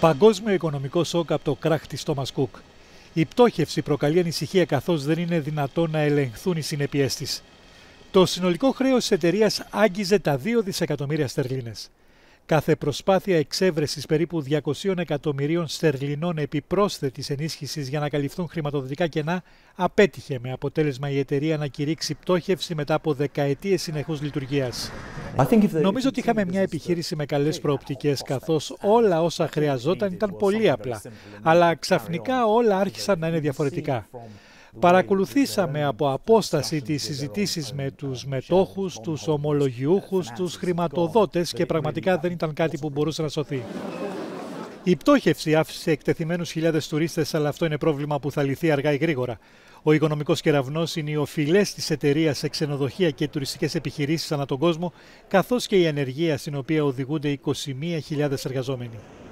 Παγκόσμιο οικονομικό σοκ από το κράχ της Thomas Cook. Η πτώχευση προκαλεί ανησυχία καθώς δεν είναι δυνατόν να ελεγχθούν οι συνέπειέ της. Το συνολικό χρέος της εταιρείας άγγιζε τα 2 δισεκατομμύρια στερλίνες. Κάθε προσπάθεια εξέβρεσης περίπου 200 εκατομμυρίων στερλινών επιπρόσθετης ενίσχυσης για να καλυφθούν χρηματοδοτικά κενά απέτυχε με αποτέλεσμα η εταιρεία να κηρύξει πτώχευση μετά από δεκαετίες συνεχούς λειτουργίας. Νομίζω ότι είχαμε μια επιχείρηση με καλές προοπτικές, καθώς όλα όσα χρειαζόταν ήταν πολύ απλά. Αλλά ξαφνικά όλα άρχισαν να είναι διαφορετικά. Παρακολουθήσαμε από απόσταση τις συζητήσεις με τους μετόχους, τους ομολογιούχους, τους χρηματοδότες και πραγματικά δεν ήταν κάτι που μπορούσε να σωθεί. Η πτώχευση άφησε εκτεθειμένους χιλιάδες τουρίστες, αλλά αυτό είναι πρόβλημα που θα λυθεί αργά ή γρήγορα. Ο οικονομικός κεραυνός είναι οι οφειλές της εταιρείας σε ξενοδοχεία και τουριστικές επιχειρήσεις ανά τον κόσμο, καθώς και η ανεργία στην οποία οδηγούνται 21.000 εργαζόμενοι.